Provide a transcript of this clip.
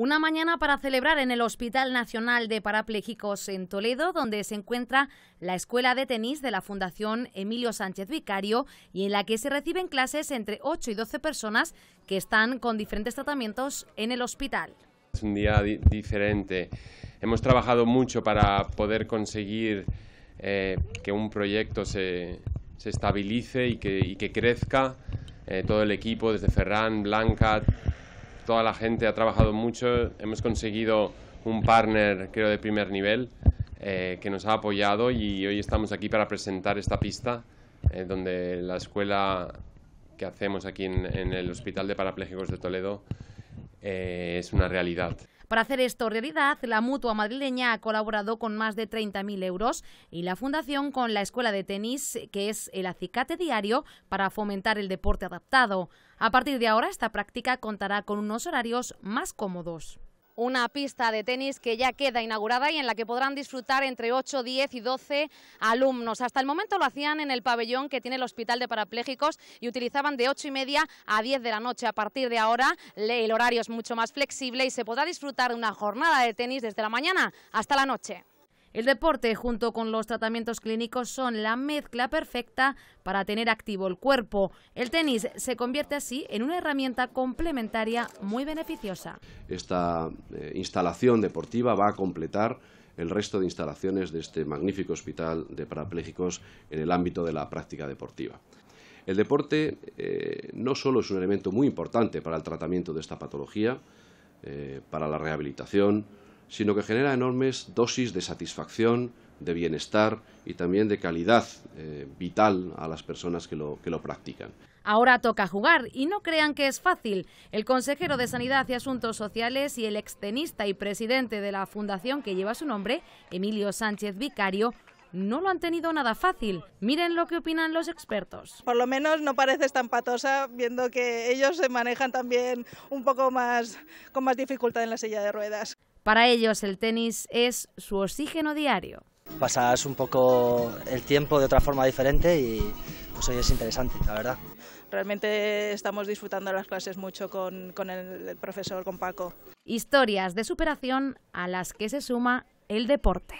Una mañana para celebrar en el Hospital Nacional de Parapléjicos en Toledo, donde se encuentra la Escuela de Tenis de la Fundación Emilio Sánchez Vicario y en la que se reciben clases entre 8 y 12 personas que están con diferentes tratamientos en el hospital. Es un día diferente. Hemos trabajado mucho para poder conseguir eh, que un proyecto se, estabilice y que, crezca. Eh, todo el equipo, desde Ferran, Blanca, toda la gente ha trabajado mucho, hemos conseguido un partner, creo, de primer nivel eh, que nos ha apoyado y hoy estamos aquí para presentar esta pista eh, donde la escuela que hacemos aquí en, en el Hospital de Parapléjicos de Toledo eh, es una realidad. Para hacer esto realidad, la Mutua Madrileña ha colaborado con más de 30.000 euros y la Fundación con la Escuela de Tenis, que es el acicate diario para fomentar el deporte adaptado. A partir de ahora, esta práctica contará con unos horarios más cómodos una pista de tenis que ya queda inaugurada y en la que podrán disfrutar entre 8, 10 y 12 alumnos. Hasta el momento lo hacían en el pabellón que tiene el Hospital de Parapléjicos y utilizaban de 8 y media a 10 de la noche. A partir de ahora el horario es mucho más flexible y se podrá disfrutar de una jornada de tenis desde la mañana hasta la noche. El deporte junto con los tratamientos clínicos son la mezcla perfecta para tener activo el cuerpo. El tenis se convierte así en una herramienta complementaria muy beneficiosa. Esta eh, instalación deportiva va a completar el resto de instalaciones de este magnífico hospital de parapléjicos en el ámbito de la práctica deportiva. El deporte eh, no solo es un elemento muy importante para el tratamiento de esta patología, eh, para la rehabilitación, sino que genera enormes dosis de satisfacción, de bienestar y también de calidad eh, vital a las personas que lo, practican. Ahora toca jugar y no crean que es fácil. El consejero de Sanidad y Asuntos Sociales y el extenista y presidente de la fundación que lleva su nombre, Emilio Sánchez Vicario, no lo han tenido nada fácil. Miren lo que opinan los expertos. Por lo menos no parece patosa viendo que ellos se manejan también un poco más con más dificultad en la silla de ruedas. Para ellos el tenis es su oxígeno diario. Pasas un poco el tiempo de otra forma diferente y pues hoy es interesante, la verdad. Realmente estamos disfrutando las clases mucho con, el profesor, con Paco. Historias de superación a las que se suma el deporte.